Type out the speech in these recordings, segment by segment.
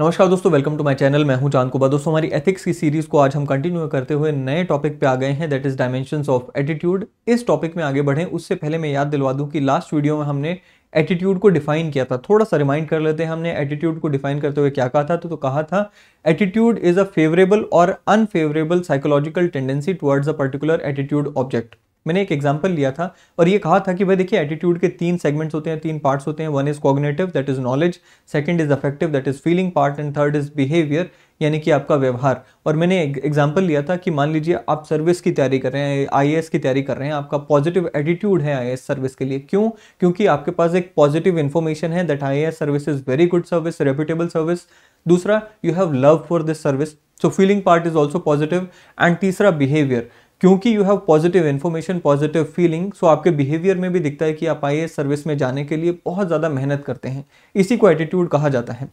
नमस्कार दोस्तों welcome to my channel मैं हूं जान कुबा दोस्तों हमारी एथिक्स की सीरीज को आज हम कंटिन्यू करते हुए नए टॉपिक पे आ गए हैं that is dimensions of attitude इस टॉपिक में आगे बढ़ें उससे पहले मैं याद दिलवा दूं कि लास्ट वीडियो में हमने एटीट्यूड को डिफाइन किया था थोड़ा सा रिमाइंड कर लेते हैं हमने एटीट्यूड को डिफाइन करते हुए क्या कहा था तो, तो कहा था एटीट्यूड इज अ फेवरेबल और unfavourable psychological tendency towards a particular attitude object मैंने एक एग्जाम्पल लिया था और ये कहा था कि भाई देखिए एटीट्यूड के तीन सेगमेंट्स होते हैं तीन पार्ट्स होते हैं one is cognitive that is knowledge second is affective that is feeling part and third is behaviour यानी कि आपका व्यवहार और मैंने एक एग्जाम्पल लिया था कि मान लीजिए आप सर्विस की तैयारी कर रहे हैं आई की तैयारी कर रहे हैं आपका पॉजिटिव एटीट्यूड है आई सर्विस के लिए क्यों क्योंकि आपके पास एक पॉजिटिव इन्फॉर्मेशन है that I service is very good service reputable service दूसरा you have love for this service so feeling part is also positive and तीसरा बिहेवियर क्योंकि you have positive information positive feeling so आपके behaviour में भी दिखता है कि आप आई सर्विस में जाने के लिए बहुत ज़्यादा मेहनत करते हैं इसी को एटीट्यूड कहा जाता है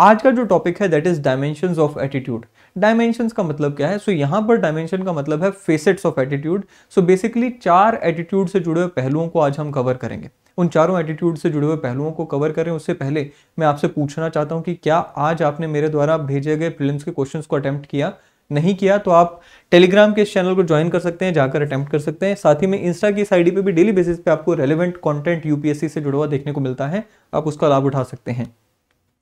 आज का जो टॉपिक है that is dimension of attitude dimension का मतलब क्या है सो so, यहाँ पर डायमेंशन का मतलब है facets of attitude so basically चार एटीट्यूड से जुड़े हुए पहलुओं को आज हम कवर करेंगे उन चारों एटीट्यूड से जुड़े हुए पहलुओं को कवर करें उससे पहले मैं आपसे पूछना चाहता हूँ कि क्या आज आपने मेरे द्वारा भेजे गए फिल्म के क्वेश्चन को अटैम्प्ट किया नहीं किया तो आप टेलीग्राम के इस चैनल को ज्वाइन कर सकते हैं जाकर अटैम्प्ट कर सकते हैं साथ ही में इंस्टा की इस आईडी पे भी डेली बेसिस पे आपको रेलेवेंट कंटेंट यूपीएससी से जुड़ा हुआ देखने को मिलता है आप उसका लाभ उठा सकते हैं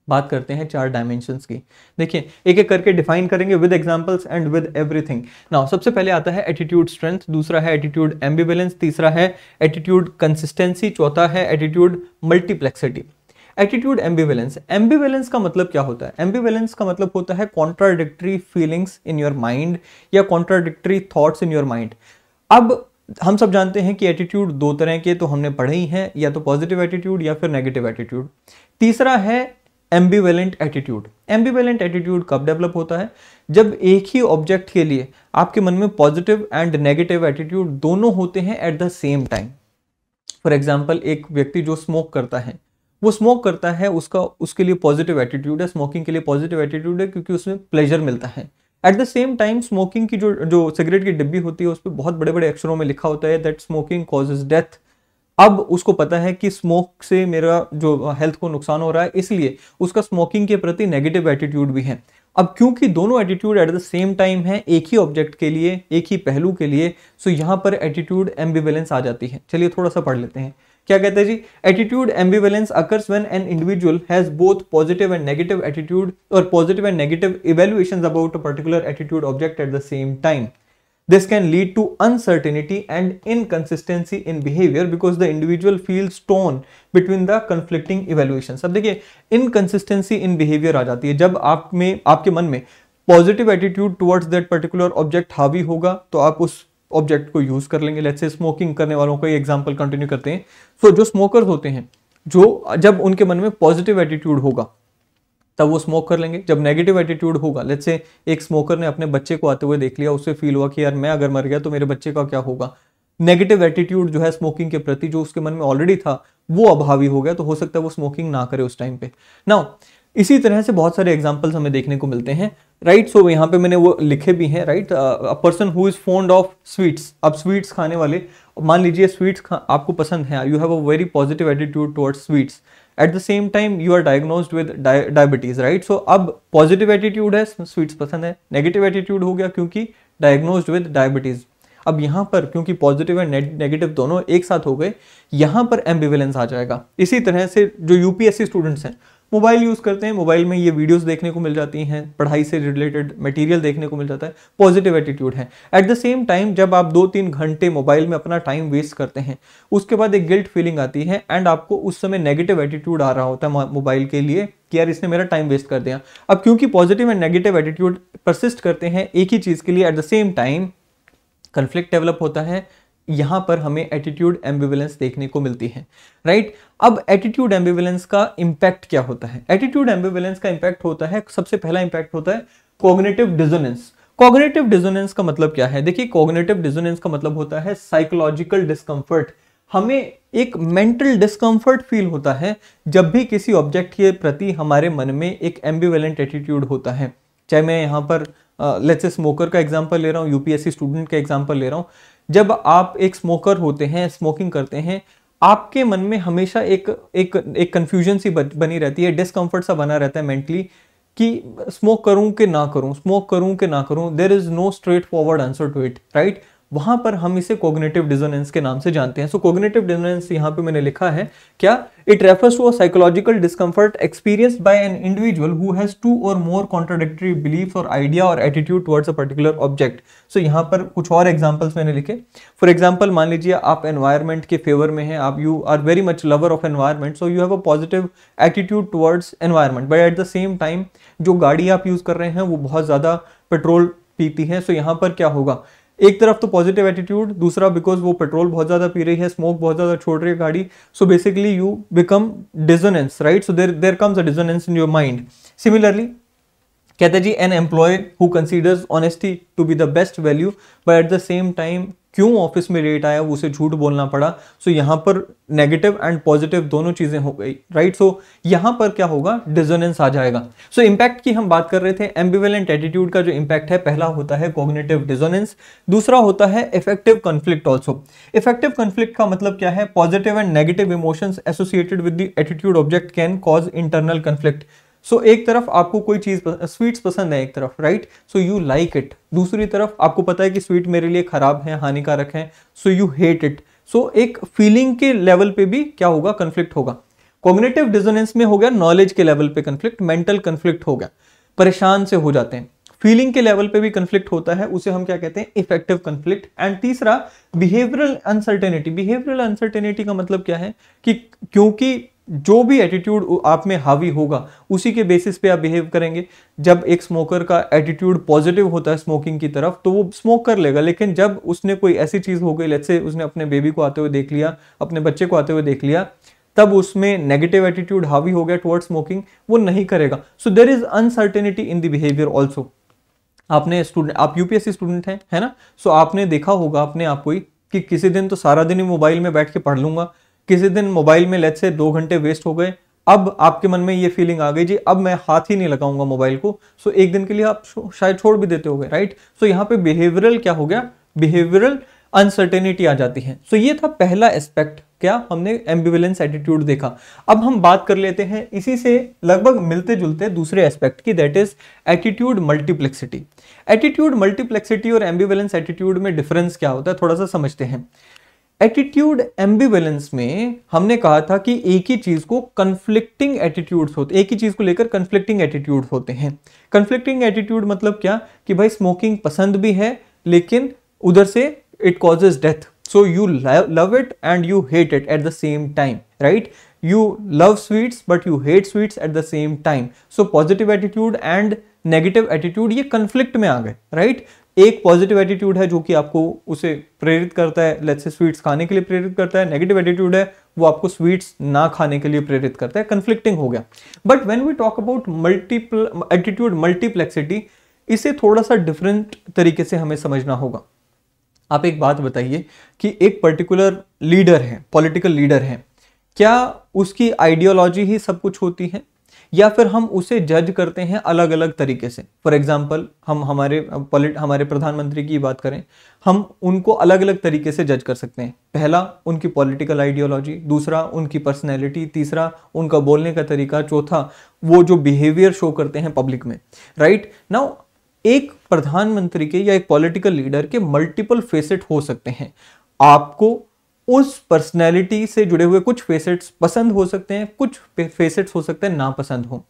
बात करते हैं चार डायमेंशंस की देखिए एक एक करके डिफाइन करेंगे with examples and with everything now सबसे पहले आता है एटीट्यूड स्ट्रेंथ दूसरा है एटीट्यूड एम्बीबेलेंस तीसरा है एटीट्यूड कंसिस्टेंसी चौथा है एटीट्यूड मल्टीप्लेक्सिटी एटीट्यूड एम्बीवेलेंस एम्बीवेलेंस का मतलब क्या होता है एम्बीवेलेंस का मतलब होता है contradictory feelings in your mind या contradictory thoughts in your mind अब हम सब जानते हैं कि एटीट्यूड दो तरह के तो हमने पढ़े ही हैं या तो पॉजिटिव एटीट्यूड या फिर नेगेटिव एटीट्यूड तीसरा है एम्बीवेलेंट एटीट्यूड एम्बीवेलेंट एटीट्यूड कब डेवलप होता है जब एक ही ऑब्जेक्ट के लिए आपके मन में पॉजिटिव एंड नेगेटिव एटीट्यूड दोनों होते हैं at the same time for example एक व्यक्ति जो स्मोक करता है वो स्मोक करता है उसका उसके लिए पॉजिटिव एटीट्यूड है स्मोकिंग के लिए पॉजिटिव एटीट्यूड है क्योंकि उसमें प्लेजर मिलता है at the same time smoking की जो जो सिगरेट की डिब्बी होती है उस पर बहुत बड़े बड़े अक्षरों में लिखा होता है दैट स्मोकिंग कॉजेज डेथ अब उसको पता है कि स्मोक से मेरा जो हेल्थ को नुकसान हो रहा है इसलिए उसका स्मोकिंग के प्रति नेगेटिव एटीट्यूड भी है अब क्योंकि दोनों attitude at the same time है एक ही ऑब्जेक्ट के लिए एक ही पहलू के लिए सो यहाँ पर एटीट्यूड एम्बिवेलेंस आ जाती है चलिए थोड़ा सा पढ़ लेते हैं क्या कहते हैं जी attitude ambivalence occurs when an individual has both positive and negative attitude और positive and negative evaluation about a particular attitude object at the same time this can lead to uncertainty and inconsistency in behaviour because the individual feels स्टोन between the conflicting evaluations अब देखिए inconsistency in behaviour आ जाती है जब आप में आपके मन में positive attitude towards that particular object हावी होगा तो आप उस ऑब्जेक्ट को यूज़ कर लेंगे लेट्स से स्मोकिंग करने वालों का ही एग्जाम्पल कंटिन्यू करते हैं सो so, जो स्मोकर्स होते हैं जो जब उनके मन में पॉजिटिव एटीट्यूड होगा तब वो स्मोक कर लेंगे जब नेगेटिव एटीट्यूड होगा लेट्स से एक स्मोकर ने अपने बच्चे को आते हुए देख लिया उससे फील हुआ कि यार मैं अगर मर गया तो मेरे बच्चे का क्या होगा नेगेटिव एटीट्यूड जो है स्मोकिंग के प्रति जो उसके मन में ऑलरेडी था वो अभावी हो गया तो हो सकता है वो स्मोकिंग ना करे उस टाइम पे नाउ इसी तरह से बहुत सारे एग्जाम्पल्स हमें देखने को मिलते हैं राइट सो यहाँ पे मैंने वो लिखे भी हैं right a person who is fond of sweets अब स्वीट्स खाने वाले मान लीजिए स्वीट्स आपको पसंद है you have a very positive attitude towards sweets at the same time you are diagnose with diabetes right so अब पॉजिटिव एटीट्यूड है स्वीट्स पसंद है नेगेटिव एटीट्यूड हो गया क्योंकि डायग्नोज विद डायबिटीज़ अब यहाँ पर क्योंकि पॉजिटिव एंड नेगेटिव दोनों एक साथ हो गए यहां पर एम्बिवेलेंस आ जाएगा इसी तरह से जो यूपीएससी स्टूडेंट्स हैं मोबाइल यूज़ करते हैं मोबाइल में ये वीडियोस देखने को मिल जाती हैं पढ़ाई से रिलेटेड मटेरियल देखने को मिल जाता है पॉजिटिव एटीट्यूड है एट द सेम टाइम जब आप दो तीन घंटे मोबाइल में अपना टाइम वेस्ट करते हैं उसके बाद एक गिल्ट फीलिंग आती है एंड आपको उस समय नेगेटिव एटीट्यूड आ रहा होता है मोबाइल के लिए कि यार इसने मेरा टाइम वेस्ट कर दिया अब क्योंकि positive and negative attitude persist करते हैं एक ही चीज़ के लिए at the same time conflict develop होता है यहां पर हमें एटीट्यूड एम्बिवेलेंस देखने को मिलती है राइट अब एटीट्यूड एम्बिवेलेंस का इंपैक्ट क्या होता है एटीट्यूड एम्बिवेलेंस का इंपैक्ट होता है सबसे पहला इंपैक्ट होता है कॉग्नेटिव डिजोनेंस कॉग्नेटिव डिजोनेंस का मतलब क्या है देखिए कॉग्नेटिव डिजोनेंस का मतलब होता है साइकोलॉजिकल डिस्कम्फर्ट हमें एक मेंटल डिस्कम्फर्ट फील होता है जब भी किसी ऑब्जेक्ट के प्रति हमारे मन में एक एम्बिवेलेंट एटीट्यूड होता है चाहे मैं यहां पर लेट्स से स्मोकर का एग्जाम्पल ले रहा हूँ यूपीएससी स्टूडेंट का एग्जाम्पल ले रहा हूँ जब आप एक स्मोकर होते हैं स्मोकिंग करते हैं आपके मन में हमेशा एक एक एक कन्फ्यूजन सी बनी रहती है डिसकम्फर्ट सा बना रहता है मेंटली कि स्मोक करूं कि ना करूं स्मोक करूं कि ना करूं there is no straightforward answer to it right वहां पर हम इसे कोग्नेटिव डिजोनेंस के नाम से जानते हैं सो कोग्नेटिव डिजोनेंस यहाँ पे मैंने लिखा है क्या it refers to a psychological discomfort experience by an individual who has two or more contradictory belief or idea or attitude towards a particular object so यहाँ पर कुछ और एग्जाम्पल्स मैंने लिखे फॉर एग्जाम्पल मान लीजिए आप एनवायरमेंट के फेवर में हैं आप you are very much lover of environment so you have a positive attitude towards environment but at the same time जो गाड़ी आप यूज़ कर रहे हैं वो बहुत ज़्यादा पेट्रोल पीती है सो so यहाँ पर क्या होगा एक तरफ तो पॉजिटिव एटीट्यूड दूसरा बिकॉज वो पेट्रोल बहुत ज़्यादा पी रही है स्मोक बहुत ज़्यादा छोड़ रही है गाड़ी so basically you become dissonance right so there there comes a dissonance in your mind similarly कहते जी an employ who considers honesty to be the best value but at the same time क्यों office में late आया वो उसे झूठ बोलना पड़ा सो so, यहाँ पर नेगेटिव एंड पॉजिटिव दोनों चीज़ें हो गई राइट सो यहाँ पर क्या होगा डिजोनेंस आ जाएगा सो so, इम्पैक्ट की हम बात कर रहे थे एम्बिवेलेंट एटीट्यूड का जो इम्पैक्ट है पहला होता है कॉग्नेटिव डिजोनेंस दूसरा होता है affective conflict also affective conflict का मतलब क्या है positive and negative emotions associated with the attitude object can cause internal conflict so एक तरफ आपको कोई चीज़ स्वीट्स पसंद है एक तरफ right so you like it दूसरी तरफ आपको पता है कि स्वीट मेरे लिए ख़राब है हानिकारक है so you hate it so एक फीलिंग के लेवल पे भी क्या होगा कन्फ्लिक्ट होगा कॉग्नेटिव डिजोनेंस में हो गया नॉलेज के लेवल पे कन्फ्लिक्ट मेंटल कन्फ्लिक्ट हो गया परेशान से हो जाते हैं फीलिंग के लेवल पे भी कन्फ्लिक्ट होता है उसे हम क्या कहते हैं इफेक्टिव कन्फ्लिक्ट एंड तीसरा बिहेवियरल अनसर्टेनिटी बिहेवियरल अनसर्टेनिटी का मतलब क्या है कि क्योंकि जो भी एटीट्यूड आप में हावी होगा उसी के बेसिस पे आप बिहेव करेंगे जब एक स्मोकर का एटीट्यूड पॉजिटिव होता है स्मोकिंग की तरफ तो वो स्मोक कर लेगा लेकिन जब उसने कोई ऐसी चीज़ हो गई लेट्स से उसने अपने बेबी को आते हुए देख लिया अपने बच्चे को आते हुए देख लिया तब उसमें नेगेटिव एटीट्यूड हावी हो गया टुवर्ड स्मोकिंग वो नहीं करेगा so there is uncertainty in the behaviour also आपने स्टूडेंट आप यूपीएससी स्टूडेंट हैं है ना सो so, आपने देखा होगा अपने आप को ही कि किसी दिन तो सारा दिन ही मोबाइल में बैठ के पढ़ लूंगा किसी दिन मोबाइल में लेट से दो घंटे वेस्ट हो गए अब आपके मन में ये फीलिंग आ गई जी अब मैं हाथ ही नहीं लगाऊंगा मोबाइल को सो एक दिन के लिए आप शायद छोड़ भी देते हो गए राइट सो यहाँ पे बिहेवियरल क्या हो गया बिहेवियरल अनसर्टेनिटी आ जाती है सो so, ये था पहला एस्पेक्ट क्या हमने एम्बिवेलेंस एटीट्यूड देखा अब हम बात कर लेते हैं इसी से लगभग मिलते जुलते दूसरे एस्पेक्ट की that is attitude multiplexity attitude multiplexity और एम्बिवेलेंस एटीट्यूड में डिफरेंस क्या होता है थोड़ा सा समझते हैं एटीट्यूड एम्बिवेलेंस में हमने कहा था कि एक ही चीज़ को कंफ्लिक्टिंग एटीट्यूड्स होते एक ही चीज़ को लेकर कंफ्लिक्टिंग एटीट्यूड्स होते हैं कंफ्लिक्टिंग एटीट्यूड मतलब क्या कि भाई स्मोकिंग पसंद भी है लेकिन उधर से it causes death so you love it and you hate it at the same time right you love sweets but you hate sweets at the same time so positive attitude and negative attitude ये conflict में आ गए right एक positive attitude है जो कि आपको उसे प्रेरित करता है लेट्स से स्वीट्स खाने के लिए प्रेरित करता है नेगेटिव एटीट्यूड है वो आपको स्वीट्स ना खाने के लिए प्रेरित करता है कन्फ्लिक्टिंग हो गया but when we talk about multiple attitude multiplexity इसे थोड़ा सा डिफरेंट तरीके से हमें समझना होगा आप एक बात बताइए कि एक पर्टिकुलर लीडर है पॉलिटिकल लीडर है क्या उसकी आइडियोलॉजी ही सब कुछ होती है या फिर हम उसे जज करते हैं अलग अलग तरीके से फॉर एग्जाम्पल हम हमारे पॉलिट हमारे प्रधानमंत्री की बात करें हम उनको अलग अलग तरीके से जज कर सकते हैं पहला उनकी पॉलिटिकल आइडियोलॉजी दूसरा उनकी पर्सनैलिटी तीसरा उनका बोलने का तरीका चौथा वो जो बिहेवियर शो करते हैं पब्लिक में राइट नाउ एक प्रधानमंत्री के या एक पॉलिटिकल लीडर के मल्टीपल फेसेट हो सकते हैं आपको उस पर्सनैलिटी से जुड़े हुए कुछ फेसेट्स पसंद हो सकते हैं कुछ फेसेट्स हो सकते हैं नापसंद हो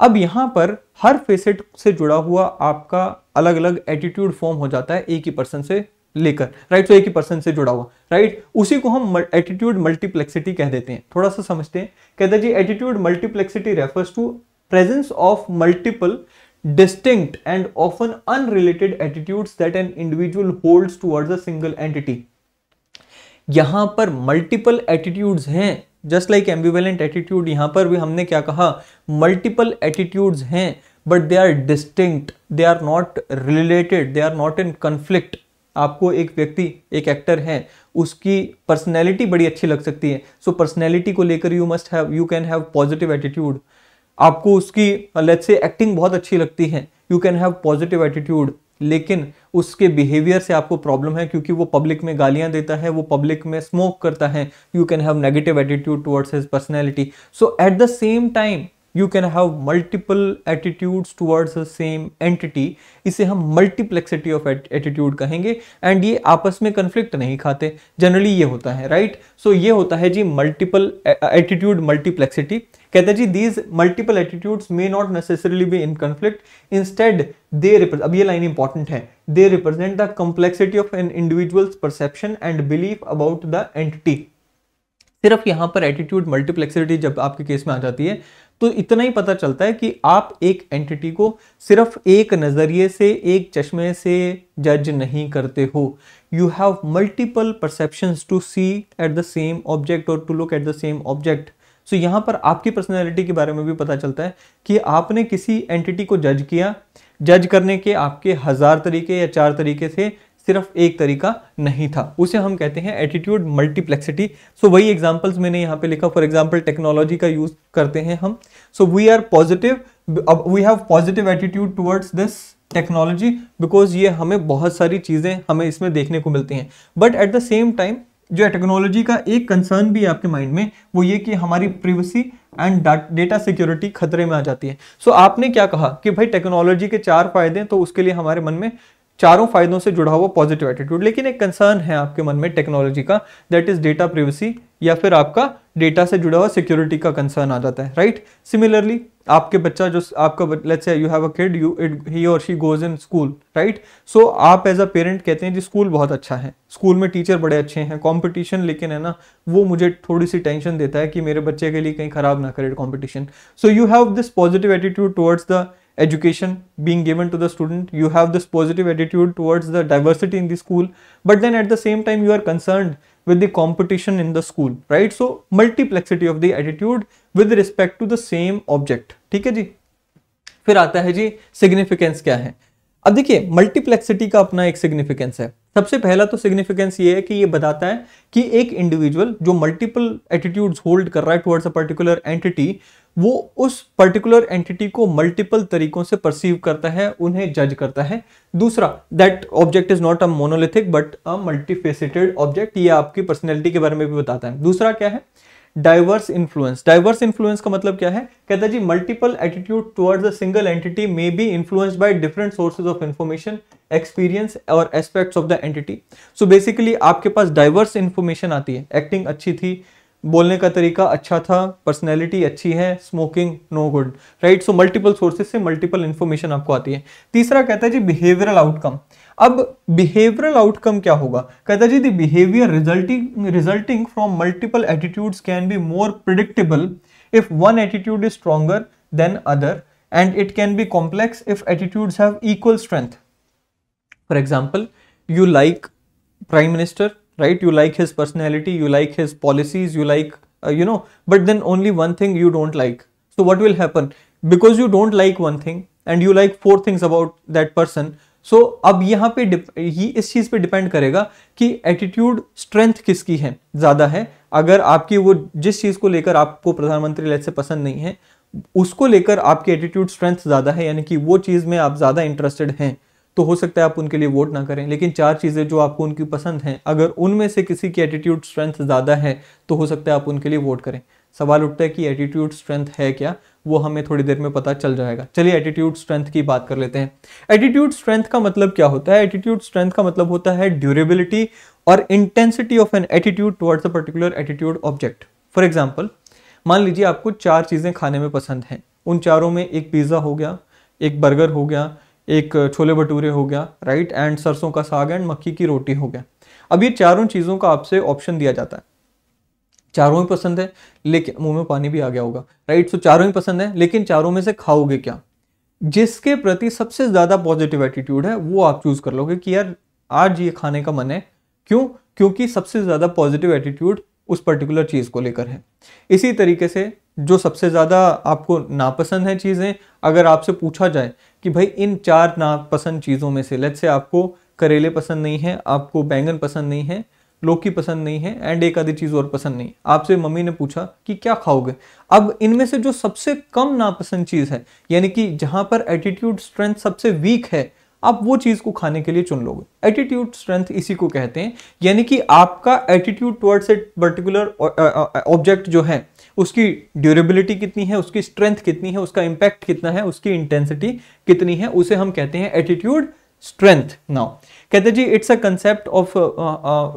अब यहाँ पर हर फेसेट से जुड़ा हुआ आपका अलग अलग एटीट्यूड फॉर्म हो जाता है एक ही पर्सन से लेकर राइट सो एक ही पर्सन से जुड़ा हुआ राइट उसी को हम एटीट्यूड मल्टीप्लेक्सिटी कह देते हैं थोड़ा सा समझते हैं कहते हैं जी attitude multiplexity refers to presence of multiple distinct and often unrelated attitudes that an individual holds towards a single entity यहाँ पर मल्टीपल एटीट्यूड्स हैं जस्ट लाइक एम्बिवेलेंट एटीट्यूड यहाँ पर भी हमने क्या कहा मल्टीपल एटीट्यूड्स हैं but they are distinct they are not related they are not in conflict आपको एक व्यक्ति एक एक्टर है उसकी पर्सनैलिटी बड़ी अच्छी लग सकती है सो so, पर्सनैलिटी को लेकर you must have you can have positive attitude आपको उसकी लेट्स से एक्टिंग बहुत अच्छी लगती है you can have positive attitude लेकिन उसके बिहेवियर से आपको प्रॉब्लम है क्योंकि वो पब्लिक में गालियां देता है वो पब्लिक में स्मोक करता है you can have negative attitude towards his personality so at the same time you can have multiple attitudes towards the same entity इसे हम मल्टीप्लेक्सिटी ऑफ एटीट्यूड कहेंगे एंड ये आपस में कन्फ्लिक्ट नहीं खाते जनरली ये होता है राइट right? सो so ये होता है जी मल्टीपल एटीट्यूड मल्टीप्लेक्सिटी कहते हैं जी these multiple attitudes may not necessarily be in conflict instead they रिप्रेज अब ये लाइन इंपॉर्टेंट है they represent the complexity of an individual's perception and belief about the entity सिर्फ यहाँ पर एटीट्यूड मल्टीप्लेक्सिटी जब आपके केस में आ जाती है तो इतना ही पता चलता है कि आप एक एंटिटी को सिर्फ एक नज़रिए से एक चश्मे से जज नहीं करते हो you have multiple perceptions to see at the same object और to look at the same object so यहाँ पर आपकी पर्सनैलिटी के बारे में भी पता चलता है कि आपने किसी एंटिटी को जज किया जज करने के आपके हज़ार तरीके या चार तरीके थे सिर्फ एक तरीका नहीं था उसे हम कहते हैं एटीट्यूड मल्टीप्लेक्सिटी सो वही एग्जाम्पल्स मैंने यहाँ पे लिखा फॉर एग्जाम्पल टेक्नोलॉजी का यूज करते हैं हम so we are positive we have positive attitude towards this technology because ये हमें बहुत सारी चीज़ें हमें इसमें देखने को मिलती हैं but at the same time जो टेक्नोलॉजी का एक कंसर्न भी है आपके माइंड में वो ये कि हमारी प्रिवेसी एंड डेटा सिक्योरिटी खतरे में आ जाती है सो so, आपने क्या कहा कि भाई टेक्नोलॉजी के चार फायदे हैं तो उसके लिए हमारे मन में चारों फायदों से जुड़ा हुआ पॉजिटिव एटीट्यूड लेकिन एक कंसर्न है आपके मन में टेक्नोलॉजी का दैट इज डेटा प्रिवेसी या फिर आपका डेटा से जुड़ा हुआ सिक्योरिटी का कंसर्न आ जाता है राइट right? सिमिलरली आपके बच्चा जो आपका let's you have a kid यू इट he or she goes in school right so आप एज अ पेरेंट कहते हैं जी स्कूल बहुत अच्छा है स्कूल में टीचर बड़े अच्छे हैं कॉम्पिटिशन लेकिन है ना वो मुझे थोड़ी सी टेंशन देता है कि मेरे बच्चे के लिए कहीं खराब ना करे competition so you have this positive attitude towards the education being given to the student you have this positive attitude towards the diversity in the school but then at the same time you are concerned with the competition in the school right so multiplexity of the attitude with respect to the same object theek hai ji fir aata hai ji significance kya hai ab dekhiye multiplexity ka apna ek significance hai सबसे पहला तो significance ये है कि ये बताता है कि एक इंडिविजुअल जो मल्टीपल एटीट्यूड्स होल्ड कर रहा है टुवर्ड्स अ पर्टिकुलर एंटिटी वो उस पर्टिकुलर एंटिटी को मल्टीपल तरीकों से परसीव करता है उन्हें जज करता है दूसरा that object is not a monolithic but a multifaceted object ये आपकी पर्सनैलिटी के बारे में भी बताता है दूसरा क्या है डाइवर्स इन्फ्लुएंस डाइवर्स इन्फ्लुएंस का मतलब क्या है कहता है जी multiple attitude towards a single entity may be influenced by different sources of information experience और aspects of the entity so basically आपके पास डाइवर्स इन्फॉर्मेशन आती है एक्टिंग अच्छी थी बोलने का तरीका अच्छा था पर्सनैलिटी अच्छी है smoking no good right so multiple sources से मल्टीपल इन्फॉर्मेशन आपको आती है तीसरा कहता है जी बिहेवियरल आउटकम अब बिहेवियरल आउटकम क्या होगा कहता जी behaviour resulting resulting from multiple attitudes can be more predictable if one attitude is stronger than other and it can be complex if attitudes have equal strength for example you like prime minister right you like his personality you like his policies you like uh, you know but then only one thing you don't like so what will happen because you don't like one thing and you like four things about that person so so, अब यहाँ पे ही इस चीज़ पे depend करेगा कि attitude strength किसकी है ज़्यादा है अगर आपकी वो जिस चीज़ को लेकर आपको प्रधानमंत्री लेट से पसंद नहीं है उसको लेकर आपकी एटीट्यूड स्ट्रेंथ ज़्यादा है यानी कि वो चीज़ में आप ज़्यादा इंटरेस्टेड हैं तो हो सकता है आप उनके लिए वोट ना करें लेकिन चार चीज़ें जो आपको उनकी पसंद हैं अगर उनमें से किसी की एटीट्यूड स्ट्रेंथ ज़्यादा है तो हो सकता है आप उनके लिए वोट करें सवाल उठता है कि एटीट्यूड स्ट्रेंथ है क्या वो हमें थोड़ी देर में पता चल जाएगा चलिए एटीट्यूड स्ट्रेंथ की बात कर लेते हैं एटीट्यूड स्ट्रेंथ का मतलब क्या होता है एटीट्यूड स्ट्रेंथ का मतलब होता है ड्यूरेबिलिटी और intensity of an attitude towards a particular attitude object for example मान लीजिए आपको चार चीज़ें खाने में पसंद हैं उन चारों में एक पिज़्ज़ा हो गया एक बर्गर हो गया एक छोले भटूरे हो गया राइट एंड सरसों का साग एंड मक्की की रोटी हो गया अब ये चारों चीज़ों का आपसे ऑप्शन दिया जाता है चारों ही पसंद है लेकिन मुंह में पानी भी आ गया होगा राइट सो चारों ही पसंद है लेकिन चारों में से खाओगे क्या जिसके प्रति सबसे ज़्यादा पॉजिटिव एटीट्यूड है वो आप चूज़ कर लोगे कि यार आज ये खाने का मन है क्यों क्योंकि सबसे ज़्यादा पॉजिटिव एटीट्यूड उस पर्टिकुलर चीज़ को लेकर है इसी तरीके से जो सबसे ज़्यादा आपको नापसंद है चीज़ें अगर आपसे पूछा जाए कि भाई इन चार नापसंद चीज़ों में से लेट से आपको करेले पसंद नहीं है आपको बैंगन पसंद नहीं है लौकी पसंद नहीं है एंड एक आधी चीज़ और पसंद नहीं आपसे मम्मी ने पूछा कि क्या खाओगे अब इनमें से जो सबसे कम नापसंद चीज़ है यानी कि जहाँ पर एटीट्यूड स्ट्रेंथ सबसे वीक है आप वो चीज़ को खाने के लिए चुन लोगे एटीट्यूड स्ट्रेंथ इसी को कहते हैं यानी कि आपका attitude towards a particular object जो है उसकी ड्यूरेबिलिटी कितनी है उसकी स्ट्रेंथ कितनी है उसका इंपैक्ट कितना है उसकी इंटेंसिटी कितनी है उसे हम कहते हैं एटीट्यूड स्ट्रेंथ नाउ कहते जी it's a concept of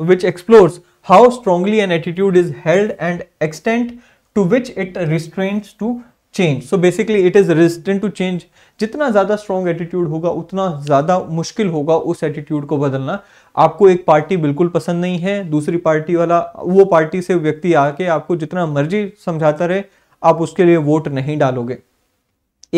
which explores how strongly an attitude is held and extent to which it restraints to change so basically it is resistant to change जितना ज़्यादा स्ट्रॉन्ग एटीट्यूड होगा उतना ज़्यादा मुश्किल होगा उस एटीट्यूड को बदलना आपको एक पार्टी बिल्कुल पसंद नहीं है दूसरी पार्टी वाला वो पार्टी से व्यक्ति आके आपको जितना मर्जी समझाता रहे आप उसके लिए वोट नहीं डालोगे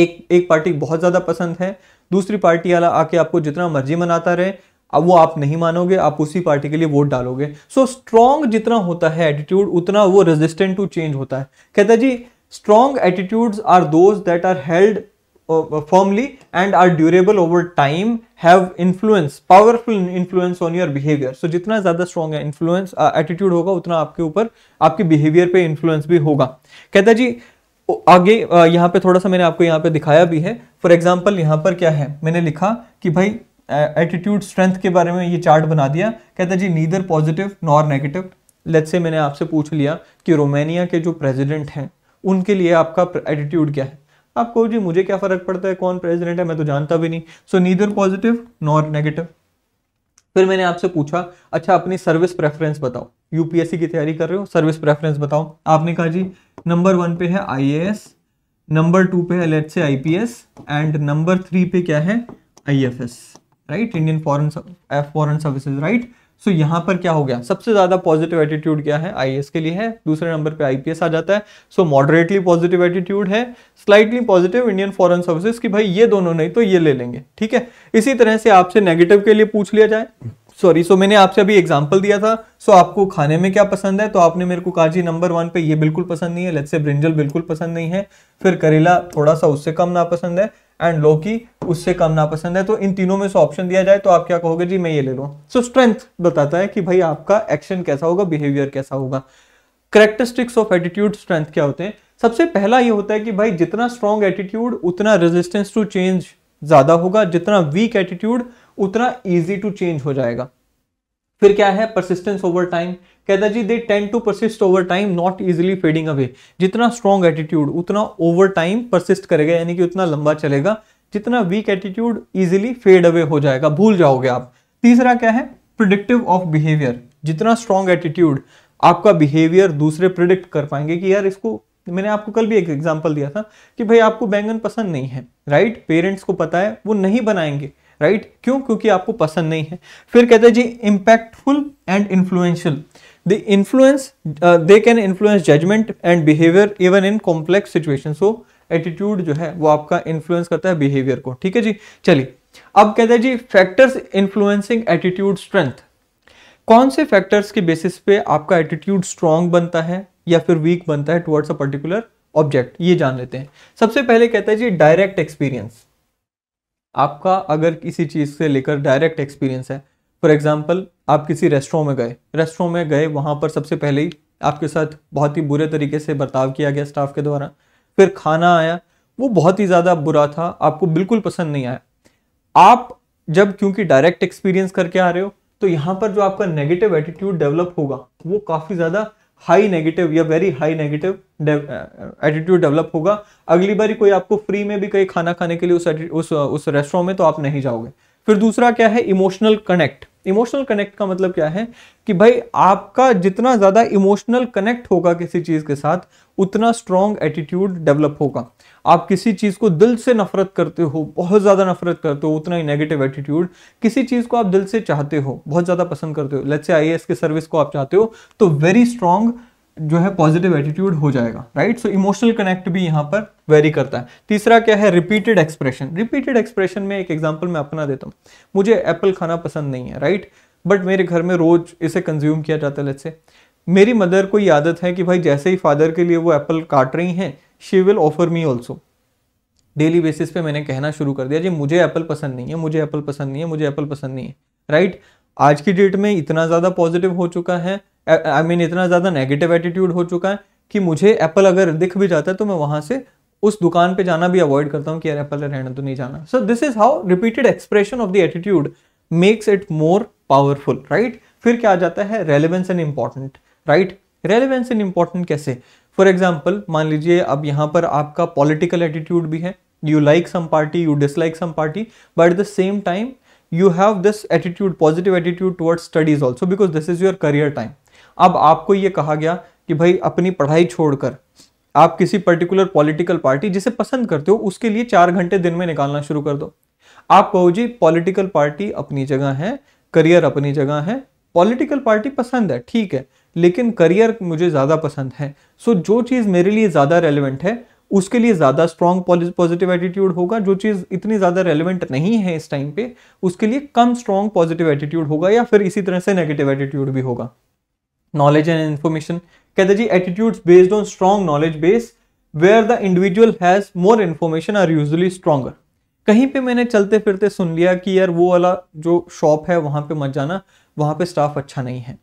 एक एक पार्टी बहुत ज़्यादा पसंद है दूसरी पार्टी वाला आके आपको जितना मर्जी मनाता रहे अब वो आप नहीं मानोगे आप उसी पार्टी के लिए वोट डालोगे सो so, स्ट्रॉन्ग जितना होता है एटीट्यूड उतना वो रेजिस्टेंट टू चेंज होता है कहता जी strong attitudes are those that are held uh, firmly and are durable over time have influence powerful influence on your behavior so jitna zyada strong hai influence uh, attitude hoga utna aapke upar aapke behavior pe influence भी होगा कहता जी आगे यहाँ पे थोड़ा सा मैंने आपको यहाँ पे दिखाया भी है फॉर एग्जाम्पल यहाँ पर क्या है मैंने लिखा कि भाई एटीट्यूड स्ट्रेंथ के बारे में ये चार्ट बना दिया कहता जी neither positive nor negative let's say मैंने आपसे पूछ लिया कि रोमानिया के जो प्रेसिडेंट हैं उनके लिए आपका एटीट्यूड क्या है आप कहो जी मुझे क्या फ़र्क पड़ता है कौन प्रेसिडेंट है मैं तो जानता भी नहीं so neither positive nor negative फिर मैंने आपसे पूछा अच्छा अपनी सर्विस प्रेफरेंस बताओ यूपीएससी की तैयारी कर रहे हो सर्विस प्रेफरेंस बताओ आपने कहा जी नंबर वन पे है आई नंबर टू पे है लेट से आई एंड नंबर थ्री पे क्या है I right Indian foreign F foreign services right so so, यहाँ पर क्या हो गया सबसे ज़्यादा पॉजिटिव एटीट्यूड क्या है आई के लिए है दूसरे नंबर पे आई आ जाता है सो मॉडरेटली पॉजिटिव एटीट्यूड है slightly positive Indian foreign services की भाई ये दोनों नहीं तो ये ले लेंगे ठीक है इसी तरह से आपसे नेगेटिव के लिए पूछ लिया जाए सॉरी सो मैंने आपसे अभी एग्जाम्पल दिया था सो आपको खाने में क्या पसंद है तो आपने मेरे को कहा जी नंबर वन पे ये बिल्कुल पसंद नहीं है लेट्स से ब्रिंजल बिल्कुल पसंद नहीं है फिर करेला थोड़ा सा उससे कम नापसंद है एंड लौकी उससे कम नापसंद है तो इन तीनों में से ऑप्शन दिया जाए तो आप क्या कहोगे जी मैं ये ले लूँ सो स्ट्रेंथ बताता है कि भाई आपका एक्शन कैसा होगा बिहेवियर कैसा होगा करेक्टरिस्टिक्स ऑफ एटीट्यूड स्ट्रेंथ क्या होते हैं सबसे पहला ये होता है कि भाई जितना स्ट्रॉन्ग एटीट्यूड उतना रेजिस्टेंस टू चेंज ज़्यादा होगा जितना वीक एटीट्यूड उतना ईजी टू चेंज हो जाएगा फिर क्या है परसिस्टेंस ओवर टाइम कहता जी they tend to persist over time not easily fading away जितना स्ट्रॉन्ग एटीट्यूड उतना ओवर टाइम परसिस्ट करेगा यानी कि उतना लंबा चलेगा जितना weak attitude easily fade away हो जाएगा भूल जाओगे आप तीसरा क्या है प्रिडिक्टिव ऑफ बिहेवियर जितना स्ट्रॉन्ग एटीट्यूड आपका बिहेवियर दूसरे प्रिडिक्ट कर पाएंगे कि यार इसको मैंने आपको कल भी एक एग्जाम्पल दिया था कि भाई आपको बैंगन पसंद नहीं है राइट पेरेंट्स को पता है वो नहीं बनाएंगे राइट क्यों क्योंकि आपको पसंद नहीं है फिर कहते हैं जी impactful and influential the influence they can influence judgement and behaviour even in complex situation so attitude जो है वो आपका इन्फ्लुएंस करता है बिहेवियर को ठीक है जी चलिए अब कहते हैं जी फैक्टर्स इन्फ्लुएंसिंग एटीट्यूड स्ट्रेंथ कौन से फैक्टर्स के बेसिस पे आपका एटीट्यूड स्ट्रांग बनता है या फिर वीक बनता है टुवर्ड्स अ पर्टिकुलर ऑब्जेक्ट ये जान लेते हैं सबसे पहले कहता है जी डायरेक्ट एक्सपीरियंस आपका अगर किसी चीज़ से लेकर डायरेक्ट एक्सपीरियंस है फॉर एग्ज़ाम्पल आप किसी रेस्टोरों में गए रेस्टोरों में गए वहाँ पर सबसे पहले ही आपके साथ बहुत ही बुरे तरीके से बर्ताव किया गया स्टाफ के द्वारा फिर खाना आया वो बहुत ही ज़्यादा बुरा था आपको बिल्कुल पसंद नहीं आया आप जब क्योंकि डायरेक्ट एक्सपीरियंस करके आ रहे हो तो यहाँ पर जो आपका नेगेटिव एटीट्यूड डेवलप होगा वो काफ़ी ज़्यादा हाई नेगेटिव या very high negative attitude develop होगा अगली बार कोई आपको फ्री में भी कहीं खाना खाने के लिए उस उस उस रेस्टोरेंट में तो आप नहीं जाओगे फिर दूसरा क्या है इमोशनल कनेक्ट इमोशनल कनेक्ट का मतलब क्या है कि भाई आपका जितना ज़्यादा इमोशनल कनेक्ट होगा किसी चीज़ के साथ उतना स्ट्रॉन्ग एटीट्यूड डेवलप होगा आप किसी चीज़ को दिल से नफरत करते हो बहुत ज़्यादा नफरत करते हो उतना ही नेगेटिव एटीट्यूड किसी चीज़ को आप दिल से चाहते हो बहुत ज़्यादा पसंद करते हो लेट से आई के सर्विस को आप चाहते हो तो वेरी स्ट्रॉन्ग जो है पॉजिटिव एटीट्यूड हो जाएगा राइट सो इमोशनल कनेक्ट भी यहाँ पर वेरी करता है तीसरा क्या है रिपीटेड एक्सप्रेशन रिपीटेड एक्सप्रेशन में एक एग्जाम्पल मैं अपना देता हूँ मुझे एप्पल खाना पसंद नहीं है राइट बट मेरे घर में रोज इसे कंज्यूम किया जाता है से मेरी मदर को ये आदत है कि भाई जैसे ही फादर के लिए वो एप्पल काट रही हैं she will offer me also daily basis पे मैंने कहना शुरू कर दिया जी मुझे एप्पल पसंद नहीं है मुझे एप्पल पसंद नहीं है मुझे एप्पल पसंद नहीं है राइट right? आज की डेट में इतना ज़्यादा पॉजिटिव हो चुका है आई I मीन mean, इतना ज़्यादा नेगेटिव एटीट्यूड हो चुका है कि मुझे एप्पल अगर दिख भी जाता है तो मैं वहाँ से उस दुकान पे जाना भी अवॉइड करता हूँ कि यार एप्पल रहना तो नहीं जाना so this is how repeated expression of the attitude makes it more powerful right फिर क्या आ जाता है relevance and important right relevance and important कैसे फॉर एग्जाम्पल मान लीजिए अब यहाँ पर आपका पॉलिटिकल एटीट्यूड भी है you like some party you dislike some party but at the same time you have this attitude positive attitude towards studies also because this is your career time अब आपको ये कहा गया कि भाई अपनी पढ़ाई छोड़कर आप किसी पर्टिकुलर पॉलिटिकल पार्टी जिसे पसंद करते हो उसके लिए चार घंटे दिन में निकालना शुरू कर दो आप कहो जी पॉलिटिकल पार्टी अपनी जगह है करियर अपनी जगह है पॉलिटिकल पार्टी पसंद है ठीक है लेकिन करियर मुझे ज़्यादा पसंद है सो जो चीज़ मेरे लिए ज़्यादा रेलिवेंट है उसके लिए ज़्यादा स्ट्रॉन्ग पॉजिटिव एटीट्यूड होगा जो चीज़ इतनी ज़्यादा रेलिवेंट नहीं है इस टाइम पे उसके लिए कम स्ट्रॉन्ग पॉजिटिव एटीट्यूड होगा या फिर इसी तरह से नेगेटिव एटीट्यूड भी होगा नॉलेज एंड इन्फॉर्मेशन कहते जी attitude based on strong knowledge base where the individual has more information are usually stronger कहीं पे मैंने चलते फिरते सुन लिया कि यार वो वाला जो शॉप है वहाँ पे मत जाना वहाँ पे स्टाफ अच्छा नहीं है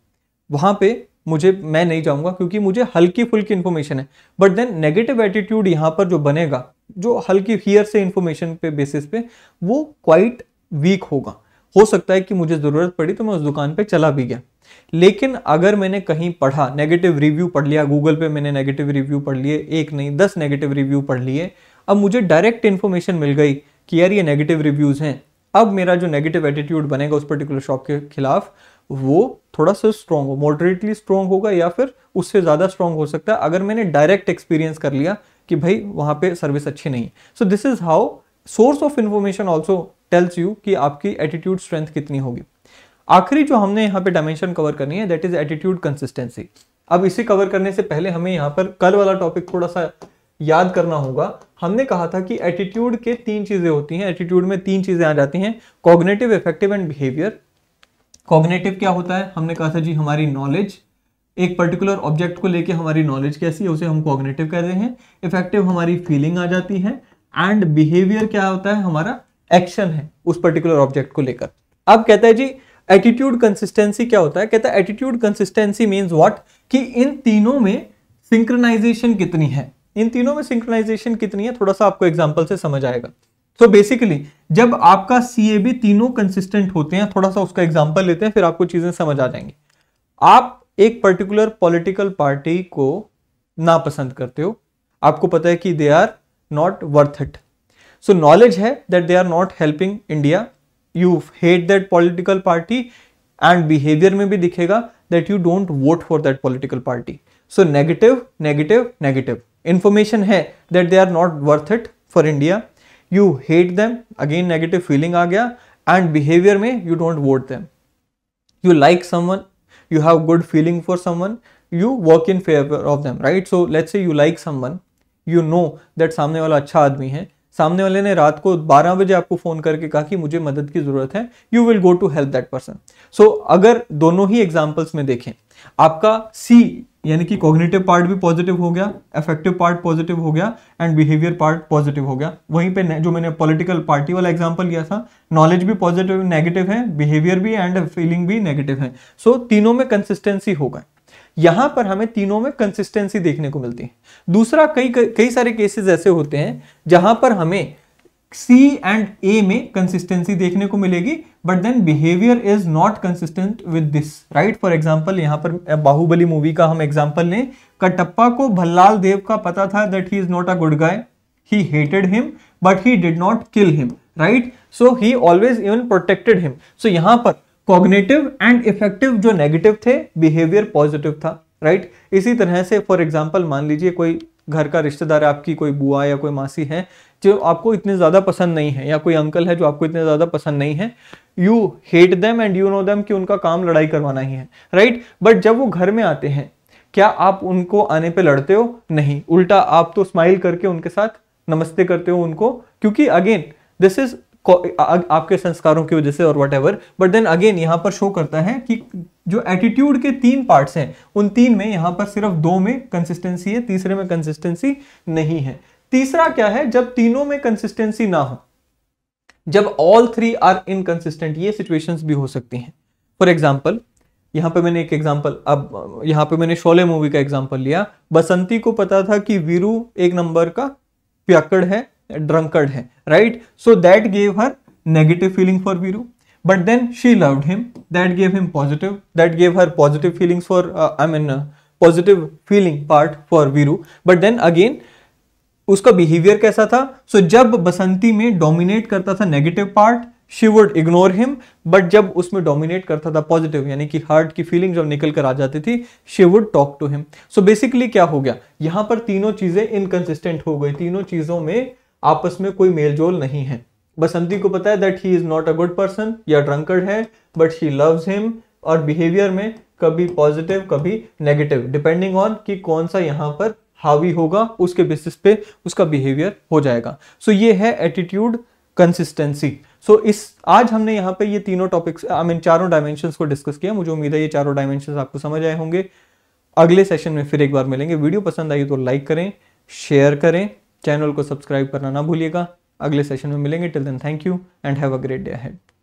वहाँ पे मुझे मैं नहीं जाऊँगा क्योंकि मुझे हल्की फुल्की इन्फॉर्मेशन है बट देन नेगेटिव एटीट्यूड यहाँ पर जो बनेगा जो हल्की हियर से इन्फॉर्मेशन पे बेसिस पे वो क्वाइट वीक होगा हो सकता है कि मुझे ज़रूरत पड़ी तो मैं उस दुकान पे चला भी गया लेकिन अगर मैंने कहीं पढ़ा नेगेटिव रिव्यू पढ़ लिया गूगल पे मैंने नेगेटिव रिव्यू पढ़ लिए एक नहीं दस नेगेटिव रिव्यू पढ़ लिए अब मुझे डायरेक्ट इन्फॉर्मेशन मिल गई कि यार ये नेगेटिव रिव्यूज़ हैं अब मेरा जो नेगेटिव एटीट्यूड बनेगा उस पर्टिकुलर शॉप के खिलाफ वो थोड़ा सा स्ट्रॉन्ग हो मॉडरेटली स्ट्रॉन्ग होगा या फिर उससे ज़्यादा स्ट्रॉन्ग हो सकता है अगर मैंने डायरेक्ट एक्सपीरियंस कर लिया कि भाई वहाँ पे सर्विस अच्छी नहीं है so this is how source of information also tells you कि आपकी एटीट्यूड स्ट्रेंथ कितनी होगी आखिरी जो हमने यहाँ पे डायमेंशन कवर करनी है दैट इज एटीट्यूड कंसिस्टेंसी अब इसे कवर करने से पहले हमें यहाँ पर कल वाला टॉपिक थोड़ा सा याद करना होगा हमने कहा था कि एटीट्यूड के तीन चीज़ें होती हैं एटीट्यूड में तीन चीज़ें आ जाती हैं cognitive affective and behaviour cognitive क्या होता है हमने कहा था जी हमारी नॉलेज एक पर्टिकुलर ऑब्जेक्ट को लेके हमारी नॉलेज कैसी है उसे हम कॉग्नेटिव कह रहे हैं इफेक्टिव हमारी फीलिंग आ जाती है एंड बिहेवियर क्या होता है हमारा एक्शन है उस पर्टिकुलर ऑब्जेक्ट को लेकर अब कहता है जी एटीट्यूड कंसिस्टेंसी क्या होता है कहता है एटीट्यूड कंसिस्टेंसी मीन्स वॉट कि इन तीनों में सिंक्रनाइजेशन कितनी है इन तीनों में सिंक्रनाइजेशन कितनी है थोड़ा सा आपको एग्जाम्पल से समझ आएगा सो so बेसिकली जब आपका सी तीनों कंसिस्टेंट होते हैं थोड़ा सा उसका एग्जाम्पल लेते हैं फिर आपको चीजें समझ आ जाएंगी आप एक पर्टिकुलर पॉलिटिकल पार्टी को नापसंद करते हो आपको पता है कि they are not worth it so knowledge है that they are not helping India you hate that political party and behaviour में भी दिखेगा that you don't vote for that political party so negative negative negative information है that they are not worth it for India you hate them again negative feeling आ गया and behaviour में you don't vote them you like someone you have good feeling for someone you work in favour of them right so let's you like someone you know that सामने वाला अच्छा आदमी है सामने वाले ने रात को 12 बजे आपको फ़ोन करके कहा कि मुझे मदद की ज़रूरत है you will go to help that person so अगर दोनों ही एग्जाम्पल्स में देखें आपका सी यानी कि कॉग्निटिव पार्ट भी पॉजिटिव हो गया एफेक्टिव पार्ट पॉजिटिव हो गया एंड बिहेवियर पार्ट पॉजिटिव हो गया वहीं पे जो मैंने पॉलिटिकल पार्टी वाला एग्जांपल लिया था नॉलेज भी पॉजिटिव नेगेटिव है बिहेवियर भी एंड फीलिंग भी नेगेटिव है सो so, तीनों में कंसिस्टेंसी होगा यहां पर हमें तीनों में कंसिस्टेंसी देखने को मिलती है दूसरा कई कई सारे केसेस ऐसे होते हैं जहां पर हमें सी एंड ए में कंसिस्टेंसी देखने को मिलेगी but then behaviour is not consistent with this right for example यहां पर बाहुबली मूवी का हम एग्जाम्पल लें कटप्पा को भल्लाल देव का पता था that he is not a good guy he hated him but he did not kill him right so he always even protected him so यहां पर कॉग्नेटिव एंड इफेक्टिव जो नेगेटिव थे बिहेवियर पॉजिटिव था राइट right? इसी तरह से for example मान लीजिए कोई घर का रिश्तेदार आपकी कोई बुआ या कोई मासी है जो आपको इतने ज़्यादा पसंद नहीं है या कोई अंकल है जो आपको इतने ज़्यादा पसंद नहीं है you hate them and you know them कि उनका काम लड़ाई करवाना ही है राइट right? बट जब वो घर में आते हैं क्या आप उनको आने पे लड़ते हो नहीं उल्टा आप तो स्माइल करके उनके साथ नमस्ते करते हो उनको क्योंकि अगेन दिस इज आ, आपके संस्कारों की वजह से और whatever but then again यहाँ पर शो करता है कि जो एटीट्यूड के तीन पार्ट्स हैं उन तीन में यहाँ पर सिर्फ दो में कंसिस्टेंसी है तीसरे में कंसिस्टेंसी नहीं है तीसरा क्या है जब तीनों में कंसिस्टेंसी ना हो जब ऑल थ्री आर इनकंसिस्टेंट ये सिचुएशंस भी हो सकती हैं फॉर एग्जाम्पल यहाँ पे मैंने एक एग्जाम्पल अब यहाँ पे मैंने शोले मूवी का एग्जाम्पल लिया बसंती को पता था कि वीरू एक नंबर का प्याकड़ है drunkard hai right so that gave her negative feeling for viru but then she loved him that gave him positive that gave her positive feelings for uh, i mean uh, positive feeling part for viru but then again उसका behaviour कैसा था सो so, जब बसंती में dominate करता था negative part she would ignore him but जब उसमें dominate करता था पॉजिटिव यानी कि हार्ट की फीलिंग जब निकल कर आ जाती थी she would talk to him so basically क्या हो गया यहाँ पर तीनों चीज़ें इनकन्सिस्टेंट हो गई तीनों चीज़ों में आपस में कोई मेल जोल नहीं है बसंती को पता है that he is not a good person या ड्रंकर्ड है बट शी लव्स हिम और बिहेवियर में कभी पॉजिटिव कभी नेगेटिव डिपेंडिंग ऑन कि कौन सा यहाँ पर हावी होगा उसके बेसिस पे उसका बिहेवियर हो जाएगा सो so, ये है एटीट्यूड कंसिस्टेंसी सो इस आज हमने यहाँ पे ये तीनों टॉपिक्स आई मीन चारों डायमेंशन को डिस्कस किया मुझे उम्मीद है ये चारों डायमेंशन आपको समझ आए होंगे अगले सेशन में फिर एक बार मिलेंगे वीडियो पसंद आई तो लाइक करें शेयर करें चैनल को सब्सक्राइब करना ना भूलिएगा अगले सेशन में मिलेंगे till then thank you and have a great day ahead